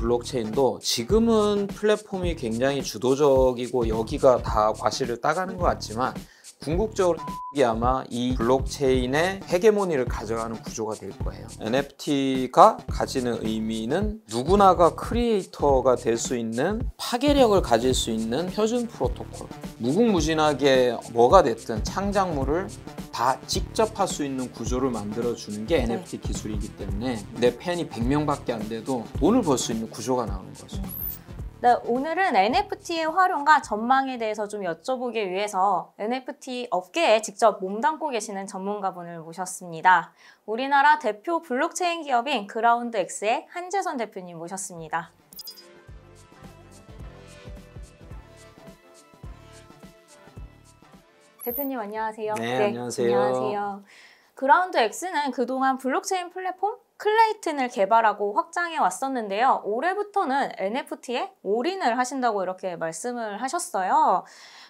블록체인도 지금은 플랫폼이 굉장히 주도적이고 여기가 다 과실을 따가는 것 같지만 궁극적으로 이 아마 이 블록체인의 헤게모니를 가져가는 구조가 될 거예요. NFT가 가지는 의미는 누구나가 크리에이터가 될 수 있는 파괴력을 가질 수 있는 표준 프로토콜. 무궁무진하게 뭐가 됐든 창작물을 다 직접 할 수 있는 구조를 만들어주는 게 NFT 기술이기 때문에 내 팬이 100명밖에 안 돼도 돈을 벌 수 있는 구조가 나오는 거죠. 네, 오늘은 NFT의 활용과 전망에 대해서 좀 여쭤보기 위해서 NFT 업계에 직접 몸담고 계시는 전문가분을 모셨습니다. 우리나라 대표 블록체인 기업인 그라운드X의 한재선 대표님 모셨습니다. 대표님 안녕하세요. 네, 네 안녕하세요. 안녕하세요. 그라운드 X는 그동안 블록체인 플랫폼 클레이튼을 개발하고 확장해 왔었는데요. 올해부터는 NFT에 올인을 하신다고 이렇게 말씀을 하셨어요.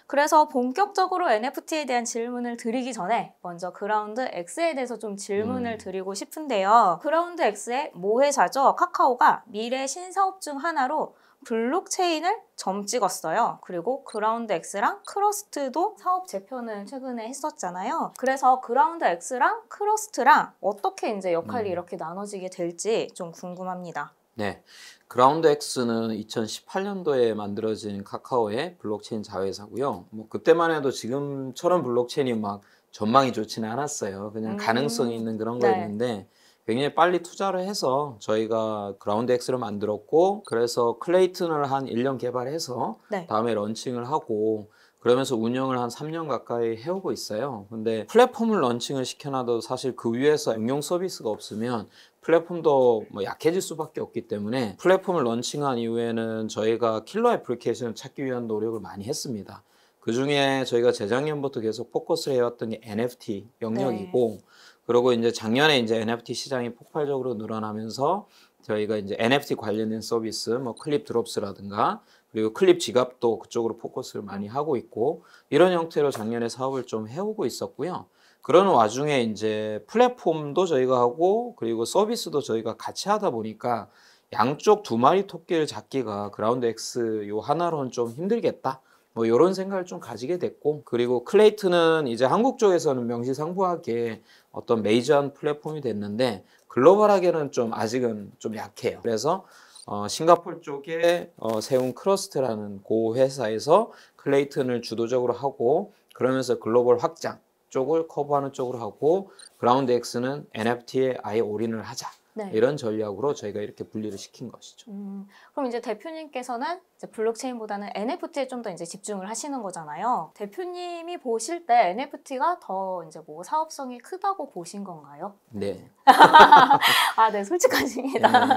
그래서 본격적으로 NFT에 대한 질문을 드리기 전에 먼저 그라운드 X에 대해서 좀 질문을 음. 드리고 싶은데요. 그라운드 X의 모회사죠. 카카오가 미래 신사업 중 하나로 블록체인을 점 찍었어요. 그리고 그라운드 X랑 크러스트도 사업 재편을 최근에 했었잖아요. 그래서 그라운드 X랑 크러스트랑 어떻게 이제 역할이 음. 이렇게 나눠지게 될지 좀 궁금합니다. 네. 그라운드 X는 2018년도에 만들어진 카카오의 블록체인 자회사고요. 뭐 그때만 해도 지금처럼 블록체인이 막 전망이 좋지는 않았어요. 그냥 음. 가능성이 있는 그런 네. 거였는데 굉장히 빨리 투자를 해서 저희가 그라운드 엑스를 만들었고 그래서 클레이튼을 한 1년 개발해서 네. 다음에 런칭을 하고 그러면서 운영을 한 3년 가까이 해오고 있어요. 근데 플랫폼을 런칭을 시켜놔도 사실 그 위에서 응용 서비스가 없으면 플랫폼도 뭐 약해질 수밖에 없기 때문에 플랫폼을 런칭한 이후에는 저희가 킬러 애플리케이션을 찾기 위한 노력을 많이 했습니다. 그 중에 저희가 재작년부터 계속 포커스를 해왔던 게 NFT 영역이고 네. 그리고 이제 작년에 이제 NFT 시장이 폭발적으로 늘어나면서 저희가 이제 NFT 관련된 서비스 뭐 클립 드롭스라든가 그리고 클립 지갑도 그쪽으로 포커스를 많이 하고 있고 이런 형태로 작년에 사업을 좀 해오고 있었고요. 그런 와중에 이제 플랫폼도 저희가 하고 그리고 서비스도 저희가 같이 하다 보니까 양쪽 두 마리 토끼를 잡기가 그라운드 X 요 하나로는 좀 힘들겠다. 뭐 이런 생각을 좀 가지게 됐고 그리고 클레이트는 이제 한국 쪽에서는 명시상부하게 어떤 메이저한 플랫폼이 됐는데 글로벌하게는 좀 아직은 좀 약해요. 그래서 어, 싱가폴 쪽에 어, 세운 크러스트라는 고 회사에서 클레이튼을 주도적으로 하고 그러면서 글로벌 확장 쪽을 커버하는 쪽으로 하고 그라운드 X는 NFT에 아예 올인을 하자 네. 이런 전략으로 저희가 이렇게 분리를 시킨 것이죠. 음, 그럼 이제 대표님께서는 이제 블록체인보다는 NFT에 좀 더 이제 집중을 하시는 거잖아요. 대표님이 보실 때 NFT가 더 이제 뭐 사업성이 크다고 보신 건가요? 네. 아, 네, 솔직하십니다. 네.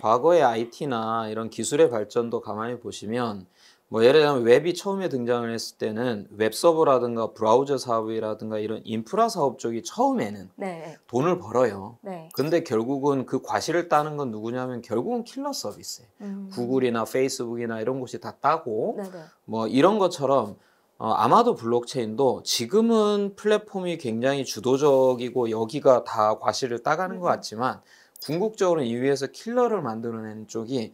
과거의 IT나 이런 기술의 발전도 가만히 보시면 뭐 예를 들면 웹이 처음에 등장을 했을 때는 웹 서버라든가 브라우저 사업이라든가 이런 인프라 사업 쪽이 처음에는 네. 돈을 벌어요. 네. 근데 결국은 그 과실을 따는 건 누구냐면 결국은 킬러 서비스 음. 구글이나 페이스북이나 이런 곳이 다 따고 네네. 네. 뭐 이런 것처럼 어, 아마도 블록체인도 지금은 플랫폼이 굉장히 주도적이고 여기가 다 과실을 따가는 음. 것 같지만 궁극적으로 이 위에서 킬러를 만들어낸 쪽이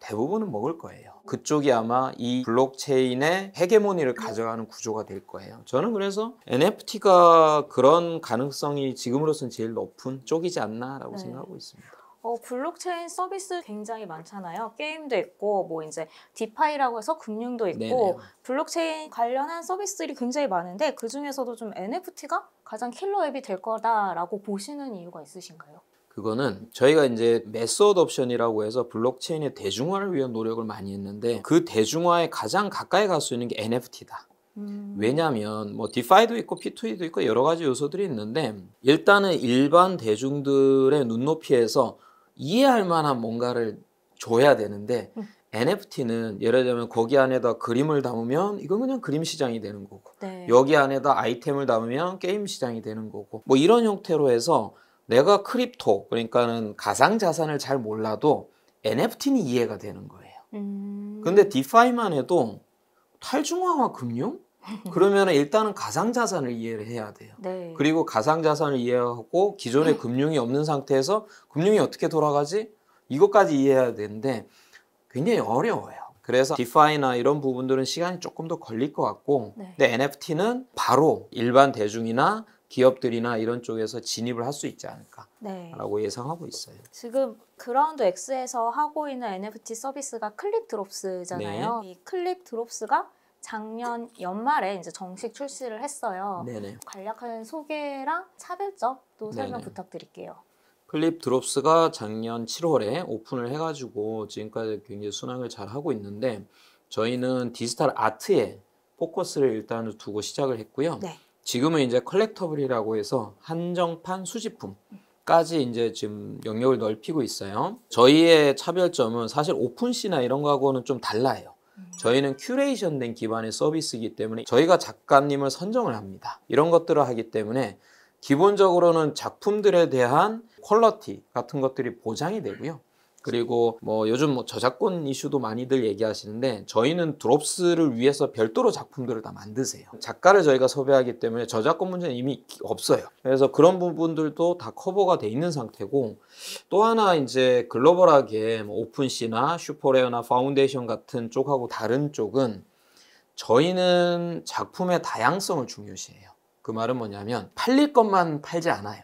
대부분은 먹을 거예요. 그쪽이 아마 이 블록체인의 헤게모니를 가져가는 구조가 될 거예요. 저는 그래서 NFT가 그런 가능성이 지금으로선 제일 높은 쪽이지 않나라고 네. 생각하고 있습니다. 어, 블록체인 서비스 굉장히 많잖아요. 게임도 있고 뭐 이제 디파이라고 해서 금융도 있고 네네. 블록체인 관련한 서비스들이 굉장히 많은데 그 중에서도 좀 NFT가 가장 킬러 앱이 될 거다라고 보시는 이유가 있으신가요? 그거는 저희가 이제 메서드 옵션이라고 해서 블록체인의 대중화를 위한 노력을 많이 했는데 그 대중화에 가장 가까이 갈 수 있는 게 NFT다. 음. 왜냐하면 뭐 디파이도 있고 P2E도 있고 여러 가지 요소들이 있는데 일단은 일반 대중들의 눈높이에서 이해할 만한 뭔가를 줘야 되는데 음. NFT는 예를 들면 거기 안에다 그림을 담으면 이건 그냥 그림 시장이 되는 거고 네. 여기 안에다 아이템을 담으면 게임 시장이 되는 거고 뭐 이런 형태로 해서 내가 크립토 그러니까는 가상 자산을 잘 몰라도 NFT는 이해가 되는 거예요. 음. 근데 디파이만 해도 탈중앙화 금융? 그러면 일단은 가상자산을 이해를 해야 돼요. 네. 그리고 가상자산을 이해하고 기존에 네. 금융이 없는 상태에서 금융이 어떻게 돌아가지? 이것까지 이해해야 되는데 굉장히 어려워요. 그래서 디파이나 이런 부분들은 시간이 조금 더 걸릴 것 같고 네. 근데 NFT는 바로 일반 대중이나 기업들이나 이런 쪽에서 진입을 할 수 있지 않을까라고 네. 예상하고 있어요. 지금 그라운드 X에서 하고 있는 NFT 서비스가 클립 드롭스잖아요. 네. 이 클립 드롭스가 작년 연말에 이제 정식 출시를 했어요. 네네. 간략한 소개랑 차별점도 설명 네네. 부탁드릴게요. 클립 드롭스가 작년 7월에 오픈을 해가지고 지금까지 굉장히 순항을 잘 하고 있는데 저희는 디지털 아트에 포커스를 일단 두고 시작을 했고요. 네. 지금은 이제 컬렉터블이라고 해서 한정판 수집품 까지 이제 지금 영역을 넓히고 있어요. 저희의 차별점은 사실 오픈시나 이런 거하고는 좀 달라요. 저희는 큐레이션된 기반의 서비스이기 때문에 저희가 작가님을 선정을 합니다. 이런 것들을 하기 때문에 기본적으로는 작품들에 대한 퀄러티 같은 것들이 보장이 되고요. 그리고 뭐 요즘 뭐 저작권 이슈도 많이들 얘기하시는데 저희는 드롭스를 위해서 별도로 작품들을 다 만드세요. 작가를 저희가 섭외하기 때문에 저작권 문제는 이미 없어요. 그래서 그런 부분들도 다 커버가 돼 있는 상태고 또 하나 이제 글로벌하게 뭐오픈시나 슈퍼레어나 파운데이션 같은 쪽하고 다른 쪽은 저희는 작품의 다양성을 중요시해요. 그 말은 뭐냐면 팔릴 것만 팔지 않아요.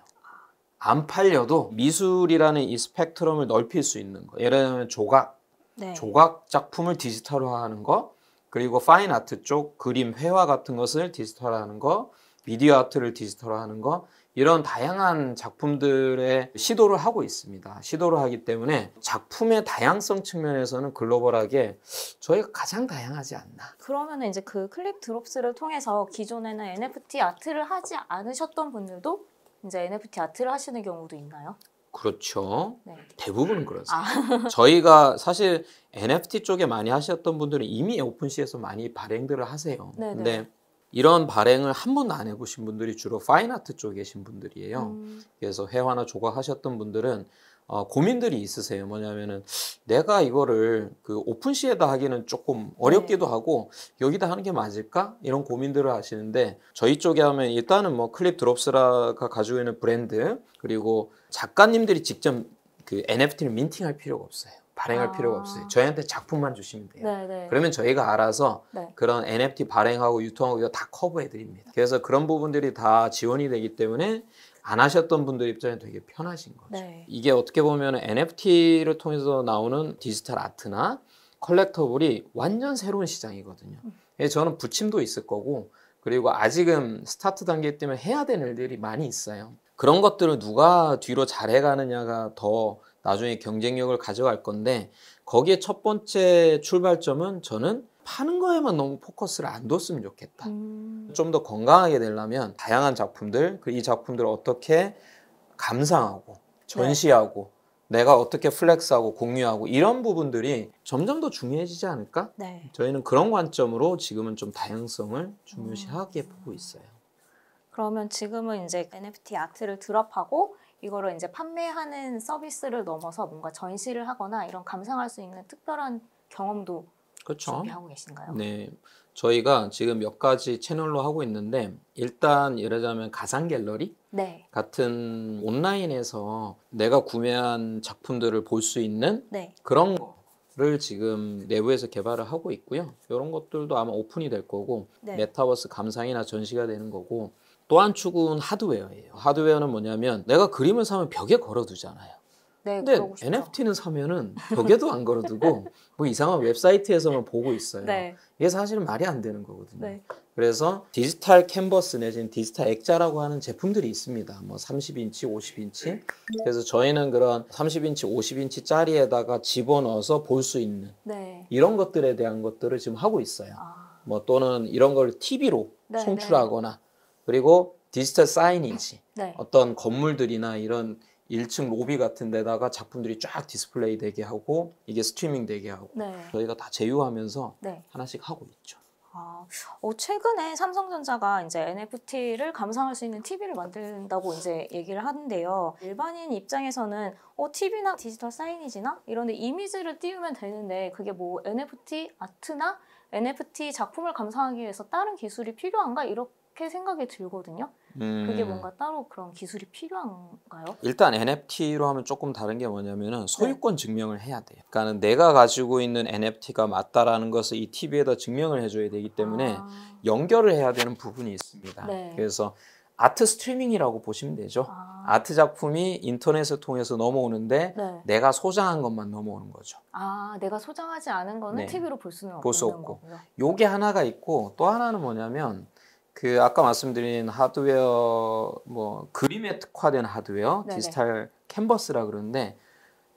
안 팔려도 미술이라는 이 스펙트럼을 넓힐 수 있는 거. 예를 들면 조각, 네. 조각 작품을 디지털화하는 거, 그리고 파인 아트 쪽 그림, 회화 같은 것을 디지털화하는 거, 미디어 아트를 디지털화하는 거 이런 다양한 작품들의 시도를 하고 있습니다. 시도를 하기 때문에 작품의 다양성 측면에서는 글로벌하게 저희가 가장 다양하지 않나. 그러면 이제 그 클릭 드롭스를 통해서 기존에는 NFT 아트를 하지 않으셨던 분들도 이제 NFT 아트를 하시는 경우도 있나요? 그렇죠. 네. 대부분 은 아. 그렇습니다. 아. 저희가 사실 NFT 쪽에 많이 하셨던 분들은 이미 오픈시에서 많이 발행들을 하세요. 네네. 네. 근데 이런 발행을 한 번도 안 해보신 분들이 주로 파인아트 쪽에 계신 분들이에요. 음. 그래서 회화나 조각 하셨던 분들은 어, 고민들이 있으세요. 뭐냐면은 내가 이거를 그 오픈시에다 하기는 조금 어렵기도 네. 하고 여기다 하는 게 맞을까? 이런 고민들을 하시는데 저희 쪽에 하면 일단은 뭐 클립 드롭스라가 가지고 있는 브랜드 그리고 작가님들이 직접 그 NFT를 민팅할 필요가 없어요. 발행할 아. 필요가 없어요. 저희한테 작품만 주시면 돼요. 네네. 네. 그러면 저희가 알아서 네. 그런 NFT 발행하고 유통하고 이거 다 커버해 드립니다. 그래서 그런 부분들이 다 지원이 되기 때문에 안 하셨던 분들 입장에 되게 편하신 거죠. 네. 이게 어떻게 보면 NFT를 통해서 나오는 디지털 아트나 컬렉터블이 완전 새로운 시장이거든요. 음. 예, 저는 부침도 있을 거고 그리고 아직은 스타트 단계 때문에 해야 되는 일들이 많이 있어요. 그런 것들을 누가 뒤로 잘해가느냐가 더 나중에 경쟁력을 가져갈 건데 거기에 첫 번째 출발점은 저는 파는 거에만 너무 포커스를 안 뒀으면 좋겠다. 음. 좀더 건강하게 되려면 다양한 작품들, 그 이 작품들을 어떻게 감상하고 네. 전시하고 네. 내가 어떻게 플렉스하고 공유하고 이런 부분들이 점점 더 중요해지지 않을까? 네. 저희는 그런 관점으로 지금은 좀 다양성을 중요시하게 음. 보고 있어요. 그러면 지금은 이제 NFT 아트를 드랍하고 이거를 이제 판매하는 서비스를 넘어서 뭔가 전시를 하거나 이런 감상할 수 있는 특별한 경험도 그렇죠. 준비하고 계신가요? 네. 저희가 지금 몇 가지 채널로 하고 있는데 일단 예를 들자면 가상 갤러리 네. 같은 온라인에서 내가 구매한 작품들을 볼 수 있는 네. 그런 거를 지금 내부에서 개발을 하고 있고요. 이런 것들도 아마 오픈이 될 거고 네. 메타버스 감상이나 전시가 되는 거고 또한 축은 하드웨어예요. 하드웨어는 뭐냐면 내가 그림을 사면 벽에 걸어두잖아요. 네, 근데 NFT는 사면은 벽에도 안 걸어두고 뭐 이상한 웹사이트에서만 보고 있어요. 네. 이게 사실은 말이 안 되는 거거든요. 네. 그래서 디지털 캔버스 내지는 디지털 액자라고 하는 제품들이 있습니다. 뭐 30인치, 50인치. 그래서 저희는 그런 30인치, 50인치 짜리에다가 집어넣어서 볼 수 있는 네. 이런 것들에 대한 것들을 지금 하고 있어요. 아. 뭐 또는 이런 걸 TV로 네, 네. 송출하거나 그리고 디지털 사이니지 네. 어떤 건물들이나 이런 1층 로비 같은 데다가 작품들이 쫙 디스플레이 되게 하고 이게 스트리밍 되게 하고 네. 저희가 다 제휴하면서 네. 하나씩 하고 있죠. 아, 어, 최근에 삼성전자가 이제 NFT를 감상할 수 있는 TV를 만든다고 이제 얘기를 하는데요. 일반인 입장에서는 어, TV나 디지털 사이니지나 이런 데 이미지를 띄우면 되는데 그게 뭐 NFT 아트나 NFT 작품을 감상하기 위해서 다른 기술이 필요한가 이렇게 이렇게 생각이 들거든요. 음. 그게 뭔가 따로 그런 기술이 필요한가요? 일단 NFT로 하면 조금 다른 게 뭐냐면은 네. 소유권 네. 증명을 해야 돼요. 그러니까 내가 가지고 있는 NFT가 맞다라는 것을 이 TV에다 증명을 해줘야 되기 때문에 아. 연결을 해야 되는 부분이 있습니다. 네. 그래서 아트 스트리밍이라고 보시면 되죠. 아. 트 작품이 인터넷을 통해서 넘어오는데 네. 내가 소장한 것만 넘어오는 거죠. 아, 내가 소장하지 않은 거는 네. TV로 볼 수는 없고. 거고요. 요게 하나가 있고 또 하나는 뭐냐면 그 아까 말씀드린 하드웨어 뭐 그림에 특화된 하드웨어 네네. 디지털 캔버스라 그러는데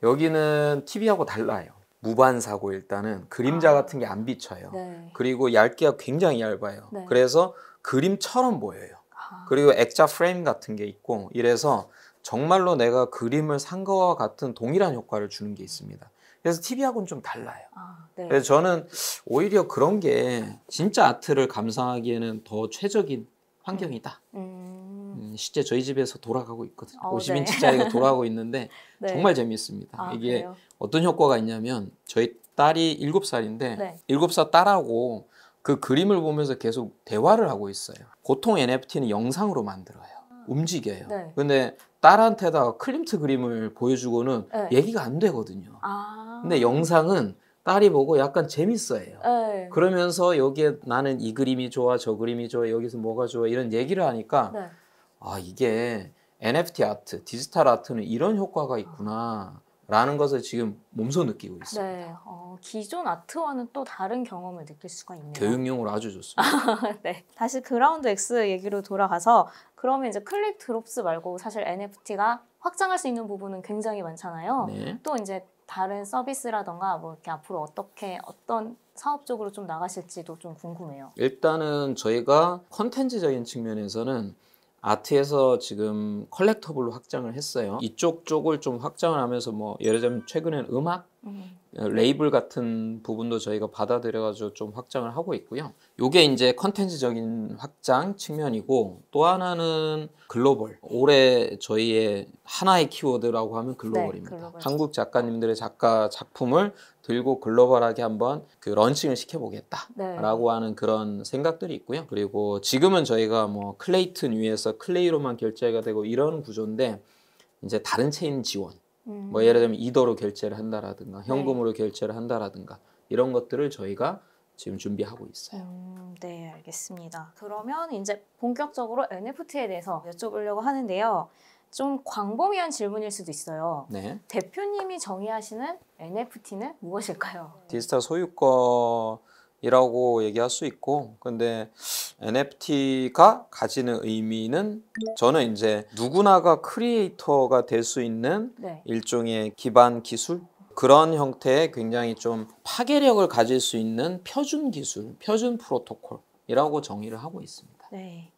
여기는 TV하고 달라요. 무반사고 일단은 그림자 아. 같은 게 안 비쳐요. 네. 그리고 얇기가 굉장히 얇아요. 네. 그래서 그림처럼 보여요. 아. 그리고 액자 프레임 같은 게 있고 이래서 정말로 내가 그림을 산 거와 같은 동일한 효과를 주는 게 있습니다. 그래서 TV하고는 좀 달라요. 아, 네. 그래서 저는 오히려 그런 게 진짜 아트를 감상하기에는 더 최적인 환경이다. 음. 음, 실제 저희 집에서 돌아가고 있거든요. 어, 50인치짜리가 네. 돌아가고 있는데 네. 정말 재미있습니다. 아, 이게 그래요? 어떤 효과가 있냐면 저희 딸이 7살인데 7살 딸하고 그 그림을 보면서 계속 대화를 하고 있어요. 보통 NFT는 영상으로 만들어요. 아. 움직여요. 네. 근데 딸한테다가 클림트 그림을 보여주고는 네. 얘기가 안 되거든요. 아 근데 영상은 딸이 보고 약간 재밌어해요. 에이. 네. 그러면서 여기에 나는 이 그림이 좋아, 저 그림이 좋아, 여기서 뭐가 좋아 이런 얘기를 하니까 네. 아 이게 NFT 아트, 디지털 아트는 이런 효과가 있구나. 라는 것을 지금 몸소 느끼고 있습니다. 네, 어, 기존 아트와는 또 다른 경험을 느낄 수가 있네요. 교육용으로 아주 좋습니다. 네, 다시 그라운드 X 얘기로 돌아가서 그러면 이제 클릭 드롭스 말고 사실 NFT가 확장할 수 있는 부분은 굉장히 많잖아요. 네. 또 이제 다른 서비스라던가 뭐 이렇게 앞으로 어떻게 어떤 사업 쪽으로 좀 나가실지도 좀 궁금해요. 일단은 저희가 컨텐츠적인 측면에서는 아트에서 지금 컬렉터블로 확장을 했어요. 이쪽 쪽을 좀 확장을 하면서 뭐 예를 들면 최근엔 음악, 음. 레이블 같은 부분도 저희가 받아들여가지고 좀 확장을 하고 있고요. 요게 이제 컨텐츠적인 확장 측면이고 또 하나는 글로벌. 올해 저희의 하나의 키워드라고 하면 네, 글로벌입니다. 네, 한국 작가님들의 작가 작품을 들고 글로벌하게 한번 그 런칭을 시켜보겠다라고 네. 하는 그런 생각들이 있고요. 그리고 지금은 저희가 뭐 클레이튼 위에서 클레이로만 결제가 되고 이런 구조인데 이제 다른 체인 지원. 음. 뭐 예를 들면 이더로 결제를 한다라든가 네. 현금으로 네. 결제를 한다라든가 이런 것들을 저희가 지금 준비하고 있어요. 음, 네, 알겠습니다. 그러면 이제 본격적으로 NFT에 대해서 여쭤보려고 하는데요. 좀 광범위한 질문일 수도 있어요. 네. 대표님이 정의하시는 NFT는 무엇일까요? 디지털 소유권 이라고 얘기할 수 있고 근데 NFT가 가지는 의미는 저는 이제 누구나가 크리에이터가 될 수 있는 네. 일종의 기반 기술 그런 형태의 굉장히 좀 파괴력을 가질 수 있는 표준 기술, 표준 프로토콜이라고 정의를 하고 있습니다. 네.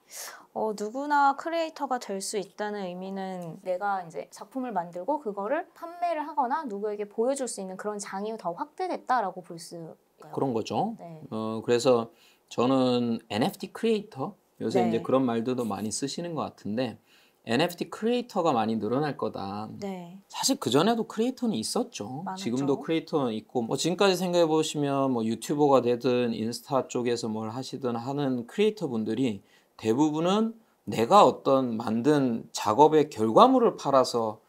어, 누구나 크리에이터가 될 수 있다는 의미는 내가 이제 작품을 만들고 그거를 판매를 하거나 누구에게 보여줄 수 있는 그런 장이 더 확대됐다라고 볼수 걸까요? 그런 거죠. 네. 어, 그래서 저는 NFT 크리에이터 요새 네. 이제 그런 말들도 많이 쓰시는 것 같은데 NFT 크리에이터가 많이 늘어날 거다. 네. 사실 그 전에도 크리에이터는 있었죠. 많았죠. 지금도 크리에이터는 있고 뭐 지금까지 생각해 보시면 뭐 유튜버가 되든 인스타 쪽에서 뭘 하시든 하는 크리에이터 분들이 대부분은 내가 어떤 만든 작업의 결과물을 팔아서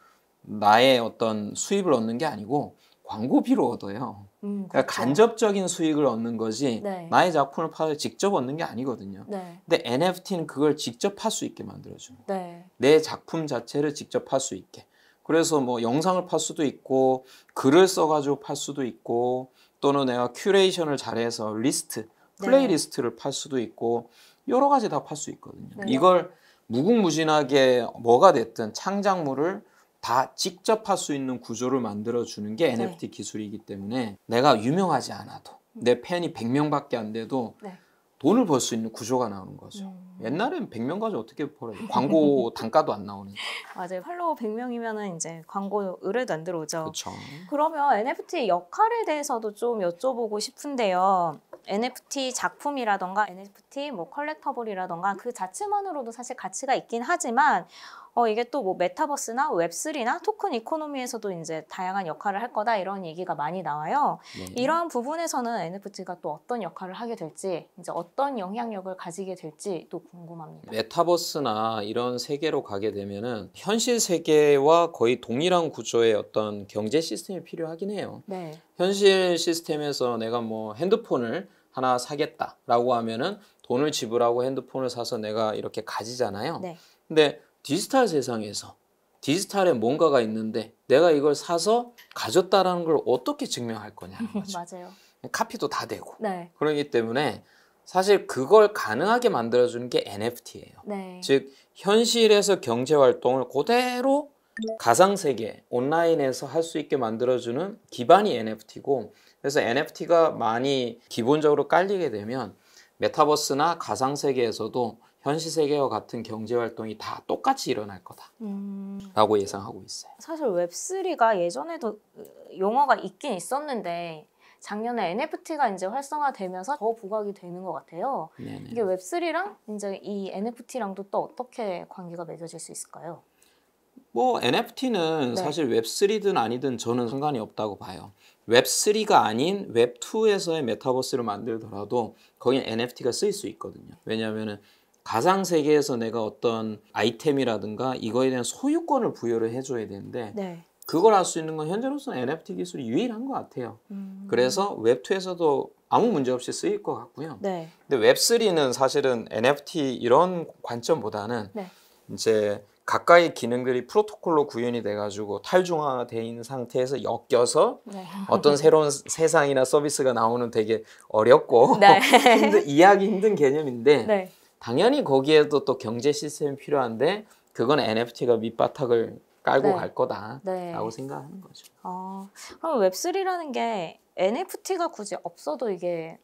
나의 어떤 수입을 얻는 게 아니고 광고비로 얻어요. 음, 그러니까 그렇죠 간접적인 수익을 얻는 거지 네. 나의 작품을 팔아 직접 얻는 게 아니거든요. 네. 근데 NFT는 그걸 직접 팔 수 있게 만들어주는 네. 내 작품 자체를 직접 팔 수 있게. 그래서 뭐 영상을 팔 수도 있고 글을 써가지고 팔 수도 있고 또는 내가 큐레이션을 잘해서 리스트 네. 플레이리스트를 팔 수도 있고 여러 가지 다 팔 수 있거든요. 네. 이걸 무궁무진하게 뭐가 됐든 창작물을 다 직접 할 수 있는 구조를 만들어 주는 게 네. NFT 기술이기 때문에 내가 유명하지 않아도 내 팬이 100명밖에 안 돼도 네. 돈을 벌 수 있는 구조가 나오는 거죠. 음. 옛날엔 100명까지 어떻게 벌어요? 광고 단가도 안 나오는. 맞아요. 팔로워 1 0 0명이면 이제 광고 의뢰도 안 들어오죠. 그렇죠. 그러면 NFT 역할에 대해서도 좀 여쭤보고 싶은데요. NFT 작품이라던가 NFT 뭐 컬렉터블이라던가 그 자체만으로도 사실 가치가 있긴 하지만 어, 이게 또뭐 메타버스나 웹3나 토큰 이코노미에서도 이제 다양한 역할을 할 거다 이런 얘기가 많이 나와요. 네. 이러한 부분에서는 NFT가 또 어떤 역할을 하게 될지, 이제 어떤 영향력을 가지게 될지 또 궁금합니다. 메타버스나 이런 세계로 가게 되면은 현실 세계와 거의 동일한 구조의 어떤 경제 시스템이 필요하긴 해요. 네. 현실 시스템에서 내가 뭐 핸드폰을 하나 사겠다라고 하면은 돈을 지불하고 핸드폰을 사서 내가 이렇게 가지잖아요. 네. 근데 디지털 세상에서 디지털에 뭔가가 있는데 내가 이걸 사서 가졌다라는 걸 어떻게 증명할 거냐는 거죠. 맞아요. 카피도 다 되고. 네. 그러기 때문에 사실 그걸 가능하게 만들어주는 게 NFT예요. 네. 즉 현실에서 경제 활동을 그대로 가상 세계 온라인에서 할 수 있게 만들어주는 기반이 NFT고 그래서 NFT가 많이 기본적으로 깔리게 되면 메타버스나 가상 세계에서도 현실 세계와 같은 경제 활동이 다 똑같이 일어날 거다라고 음... 예상하고 있어요. 사실 웹3가 예전에도 용어가 있긴 있었는데 작년에 NFT가 이제 활성화되면서 더 부각이 되는 것 같아요. 네네. 이게 웹3랑 이제 이 NFT랑도 또 어떻게 관계가 맺어질 수 있을까요? 뭐 NFT는 네. 사실 웹3든 아니든 저는 상관이 없다고 봐요. 웹3가 아닌 웹2에서의 메타버스를 만들더라도 거기 NFT가 쓰일 수 있거든요. 왜냐하면 가상 세계에서 내가 어떤 아이템이라든가 이거에 대한 소유권을 부여를 해줘야 되는데 네. 그걸 할 수 있는 건 현재로서는 NFT 기술이 유일한 것 같아요. 음. 그래서 웹2에서도 아무 문제 없이 쓰일 것 같고요. 네. 근데 웹3는 사실은 NFT 이런 관점보다는 네. 이제 가까이 기능들이 프로토콜로 구현이 돼가지고 탈중화돼 있는 상태에서 엮여서 네. 어떤 새로운 세상이나 서비스가 나오는 되게 어렵고 네. 힘든, 이해하기 힘든 개념인데 네. 당연히 거기에도 또 경제 시스템이 필요한데 그건 NFT가 밑바닥을 깔고 네. 갈 거다라고 네. 생각하는 거죠. 아, 그럼 웹3라는 게 NFT가 굳이 없어도 이게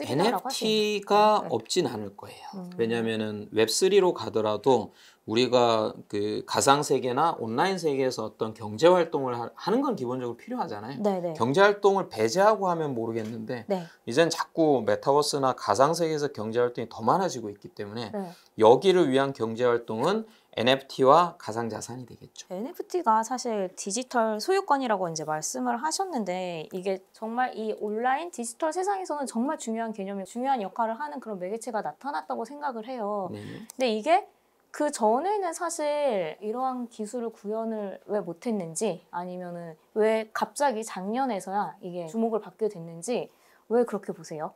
NFT가 네. 없진 않을 거예요. 음. 왜냐하면 웹3로 가더라도 우리가 그 가상 세계나 온라인 세계에서 어떤 경제 활동을 하는 건 기본적으로 필요하잖아요. 네네. 네. 경제 활동을 배제하고 하면 모르겠는데 네. 이젠 자꾸 메타버스나 가상 세계에서 경제 활동이 더 많아지고 있기 때문에 네. 여기를 위한 경제 활동은 NFT와 가상 자산이 되겠죠. NFT가 사실 디지털 소유권이라고 이제 말씀을 하셨는데 이게 정말 이 온라인 디지털 세상에서는 정말 중요한 개념이 중요한 역할을 하는 그런 매개체가 나타났다고 생각을 해요. 네. 근데 이게 그 전에는 사실 이러한 기술을 구현을 왜 못했는지 아니면은 왜 갑자기 작년에서야 이게 주목을 받게 됐는지 왜 그렇게 보세요?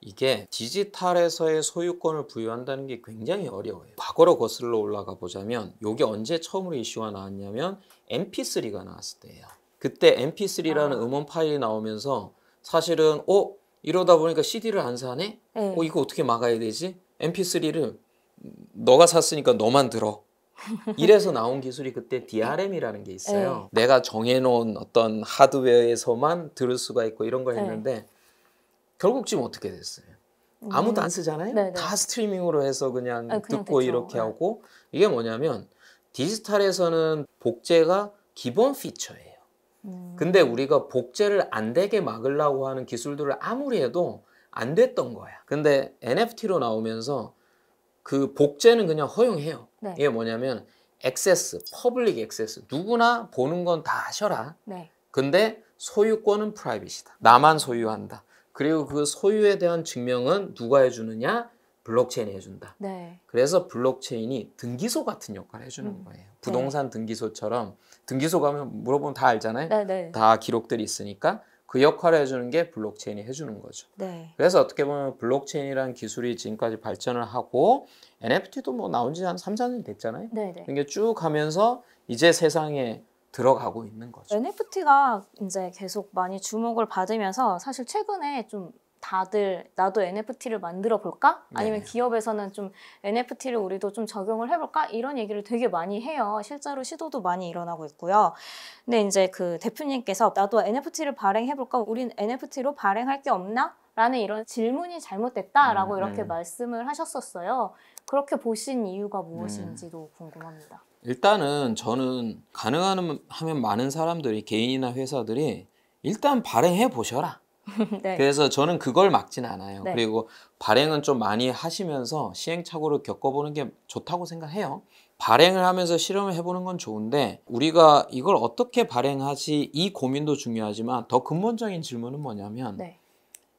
이게 디지털에서의 소유권을 부여한다는 게 굉장히 어려워요. 과거로 거슬러 올라가 보자면 이게 언제 처음으로 이슈가 나왔냐면 mp3가 나왔을 때예요. 그때 mp3라는 아. 음원 파일이 나오면서 사실은 어? 이러다 보니까 CD를 안 사네? 네. 어 이거 어떻게 막아야 되지? mp3를 너가 샀으니까 너만 들어. 이래서 나온 기술이 그때 DRM이라는 게 있어요. 네. 내가 정해놓은 어떤 하드웨어에서만 들을 수가 있고 이런 걸 네. 했는데 네. 결국 지금 어떻게 됐어요? 음. 아무도 안 쓰잖아요. 네네. 네. 다 스트리밍으로 해서 그냥, 네, 그냥 듣고 그쵸. 이렇게 네. 하고 이게 뭐냐면 디지털에서는 복제가 기본 피처예요. 음. 근데 우리가 복제를 안 되게 막으려고 하는 기술들을 아무리 해도 안 됐던 거야. 근데 NFT로 나오면서 그 복제는 그냥 허용해요. 네. 이게 뭐냐면 액세스, 퍼블릭 액세스. 누구나 보는 건 다 하셔라. 네. 근데 소유권은 프라이빗이다. 나만 소유한다. 그리고 그 소유에 대한 증명은 누가 해주느냐? 블록체인이 해준다. 네. 그래서 블록체인이 등기소 같은 역할을 해주는 음. 거예요. 네. 부동산 등기소처럼 등기소 가면 물어보면 다 알잖아요. 네, 네. 다 기록들이 있으니까 그 역할을 해주는 게 블록체인이 해주는 거죠. 네. 그래서 어떻게 보면 블록체인이라는 기술이 지금까지 발전을 하고 NFT도 뭐 나온 지 한 3, 4년 됐잖아요. 네, 네. 그러쭉 그러니까 가면서 이제 세상에 들어가고 있는 거죠. NFT가 이제 계속 많이 주목을 받으면서 사실 최근에 좀 다들 나도 NFT를 만들어 볼까? 아니면 네. 기업에서는 좀 NFT를 우리도 좀 적용을 해볼까? 이런 얘기를 되게 많이 해요. 실제로 시도도 많이 일어나고 있고요. 근데 이제 그 대표님께서 나도 NFT를 발행해볼까? 우린 NFT로 발행할 게 없나? 라는 이런 질문이 잘못됐다라고 음, 이렇게 음. 말씀을 하셨었어요. 그렇게 보신 이유가 음. 무엇인지도 음. 궁금합니다. 일단은 저는 가능하면 많은 사람들이 개인이나 회사들이 일단 발행해 보셔라. 네. 그래서 저는 그걸 막지는 않아요. 네. 그리고 발행은 좀 많이 하시면서 시행착오를 겪어보는 게 좋다고 생각해요. 발행을 하면서 실험을 해보는 건 좋은데 우리가 이걸 어떻게 발행하지 이 고민도 중요하지만 더 근본적인 질문은 뭐냐면 네.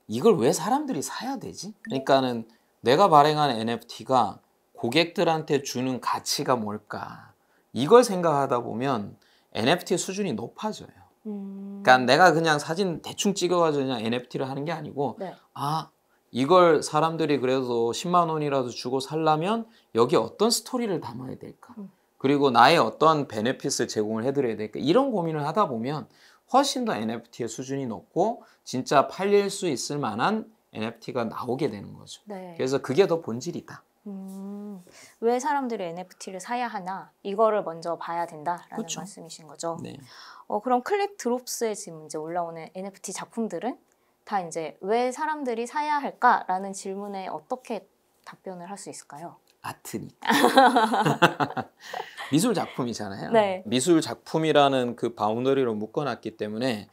이걸 왜 사람들이 사야 되지? 그러니까는 내가 발행한 NFT가 고객들한테 주는 가치가 뭘까? 이걸 생각하다 보면 NFT 수준이 높아져요. 음. 그러니까 내가 그냥 사진 대충 찍어가지고 그냥 NFT를 하는 게 아니고 네. 아 이걸 사람들이 그래도 10만 원이라도 주고 살라면 여기 어떤 스토리를 담아야 될까? 음. 그리고 나의 어떤 베네핏을 제공을 해드려야 될까? 이런 고민을 하다 보면 훨씬 더 NFT의 수준이 높고 진짜 팔릴 수 있을 만한 NFT가 나오게 되는 거죠. 네. 그래서 그게 더 본질이다. 음, 왜 사람들이 NFT를 사야 하나 이거를 먼저 봐야 된다라는 그렇죠. 말씀이신 거죠. 네. 어, 그럼 클릭 드롭스에 지금 이제 올라오는 NFT 작품들은 다 이제 왜 사람들이 사야 할까라는 질문에 어떻게 답변을 할 수 있을까요? 아트니까. 미술 작품이잖아요. 네. 미술 작품이라는 그 바운더리로 묶어놨기 때문에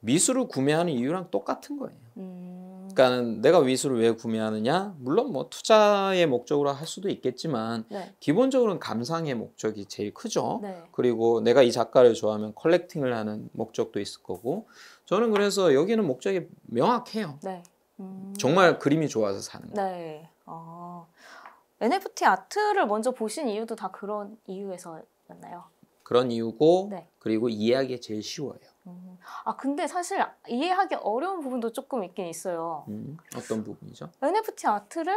미술을 구매하는 이유랑 똑같은 거예요. 음... 그러니까 내가 위수를 왜 구매하느냐? 물론 뭐 투자의 목적으로 할 수도 있겠지만 네. 기본적으로는 감상의 목적이 제일 크죠. 네. 그리고 내가 이 작가를 좋아하면 컬렉팅을 하는 목적도 있을 거고 저는 그래서 여기는 목적이 명확해요. 네. 음... 정말 그림이 좋아서 사는 거. 네. 아... NFT 아트를 먼저 보신 이유도 다 그런 이유에서였나요? 그런 이유고 네. 그리고 이해하기 제일 쉬워요. 어. 아 근데 사실 이해하기 어려운 부분도 조금 있긴 있어요. 음, 어떤 부분이죠? NFT 아트를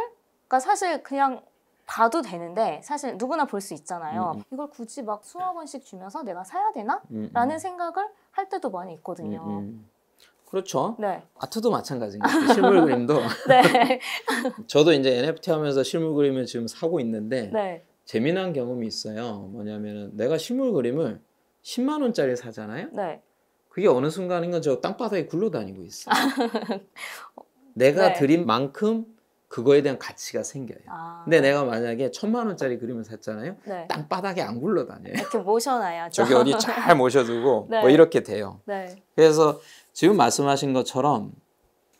그러니까 사실 그냥 봐도 되는데 사실 누구나 볼 수 있잖아요. 음, 음. 이걸 굳이 막 수억 원씩 주면서 내가 사야 되나라는 음, 음. 생각을 할 때도 많이 있거든요. 음, 그렇죠. 네. 아트도 마찬가지인 것 그 실물 그림도. 네. 저도 이제 NFT 하면서 실물 그림을 지금 사고 있는데 네. 재미난 경험이 있어요. 뭐냐면 내가 실물 그림을 10만 원짜리 사잖아요. 네. 그게 어느 순간인가 저 땅바닥에 굴러다니고 있어. 내가 네. 드린 만큼 그거에 대한 가치가 생겨요. 아. 근데 내가 만약에 천만 원짜리 그림을 샀잖아요. 네. 땅바닥에 안 굴러다녀요. 이렇게 모셔놔야죠. 저기 어디 잘 모셔두고 네. 뭐 이렇게 돼요. 네. 그래서 지금 말씀하신 것처럼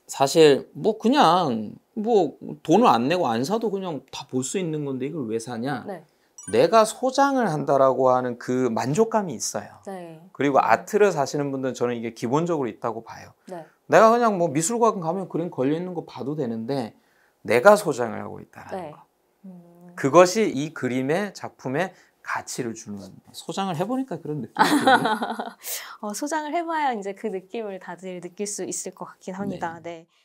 사실 뭐 그냥 뭐 돈을 안 내고 안 사도 그냥 다 볼 수 있는 건데 이걸 왜 사냐? 네. 내가 소장을 한다라고 하는 그 만족감이 있어요. 네. 그리고 음. 아트를 사시는 분들은 저는 이게 기본적으로 있다고 봐요. 네. 내가 그냥 뭐 미술관 가면 그림 걸려 있는 거 봐도 되는데 내가 소장을 하고 있다라는 네. 거. 음. 그것이 이 그림의 작품의 가치를 주는 소장을 해보니까 그런 느낌이 들어요. 어, 소장을 해봐야 이제 그 느낌을 다들 느낄 수 있을 것 같긴 합니다. 네. 네.